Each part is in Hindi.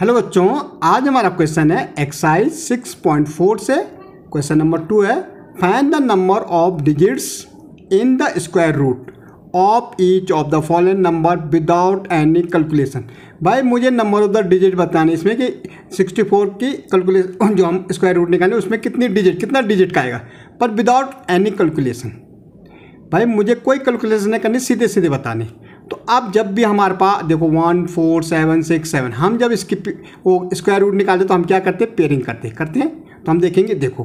हेलो बच्चों आज हमारा क्वेश्चन है एक्साइज 6.4 से क्वेश्चन नंबर टू है find the number of digits in the square root of each of the following number without any calculation भाई मुझे नंबर ऑफ द डिजिट बताने इसमें कि 64 की कैलकुलेशन जो हम स्क्वायर रूट निकालें उसमें कितनी डिजिट कितना डिजिट का आएगा पर विदाउट एनी कैलकुलेशन भाई मुझे कोई कैलकुलेशन नहीं करनी सीधे सीधे बतानी अब जब भी हमारे पास देखो one four seven six seven हम जब इसकी वो स्क्वायर रूट निकालते तो हम क्या करते हैं पेयरिंग करते हैं करते हैं तो हम देखेंगे देखो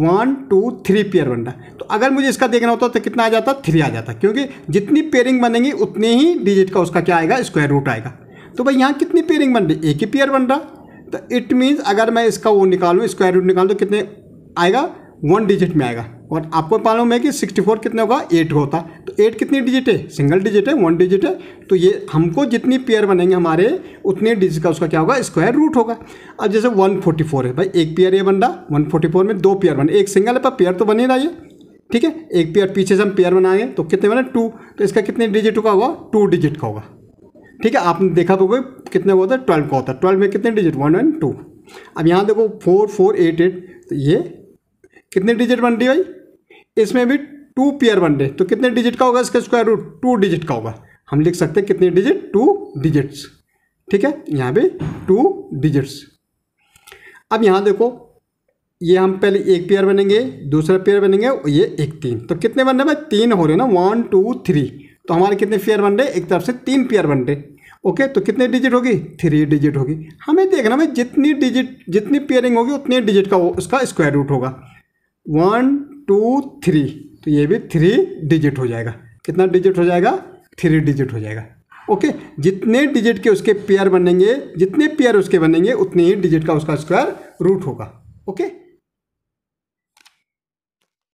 वन टू थ्री पेयर बन रहा है तो अगर मुझे इसका देखना होता तो कितना आ जाता थ्री आ जाता क्योंकि जितनी पेयरिंग बनेंगी उतने ही डिजिट का उसका क्या आएगा स्क्वायर रूट आएगा तो भाई यहाँ कितनी पेयरिंग बन रही एक ही पेयर बन रहा तो इट मीन्स अगर मैं इसका वो निकालूँ स्क्वायर रूट निकालूँ तो कितने आएगा वन डिजिट में आएगा और आपको मालूम है कि 64 कितने होगा एट होता एट कितनी डिजिट है सिंगल डिजिट है वन डिजिट है तो ये हमको जितनी पेयर बनेंगे हमारे उतने डिजिट का उसका क्या होगा स्क्वायर रूट होगा अब जैसे 144 है भाई एक पेयर ये बन रहा फोर में दो पेयर बने एक सिंगल है पर पेयर तो बन ही रहा ये ठीक है एक पेयर पीछे से हम पेयर बनाएंगे तो कितने बने टू तो इसका कितने डिजिट का होगा टू डिजिट का होगा ठीक है आपने देखा तो होगा कितने का होता है ट्वेल्व का होता है ट्वेल्व में कितने डिजिट वन वन टू अब यहाँ देखो फोर फोर एट एट तो ये कितने डिजिट बन रही भाई इसमें भी टू पेयर बन रहे तो कितने डिजिट का होगा इसका स्क्वायर रूट टू डिजिट का होगा हम लिख सकते हैं कितने डिजिट टू डिजिट्स ठीक है यहाँ पे टू डिजिट्स अब यहाँ देखो ये हम पहले एक पेयर बनेंगे दूसरा पेयर बनेंगे और ये एक तीन तो कितने बन रहे भाई तीन हो रहे ना वन टू थ्री तो हमारे कितने पेयर बन रहे एक तरफ से तीन पेयर बन रहे ओके तो कितने डिजिट होगी थ्री डिजिट होगी हमें देखना भाई जितनी डिजिट जितनी पेयरिंग होगी उतने डिजिट का उसका स्क्वायर रूट होगा वन टू थ्री तो ये भी थ्री डिजिट हो जाएगा कितना डिजिट हो जाएगा थ्री डिजिट हो जाएगा ओके जितने डिजिट के उसके पेयर बनेंगे जितने पेयर उसके बनेंगे उतने ही डिजिट का उसका स्क्वायर रूट होगा ओके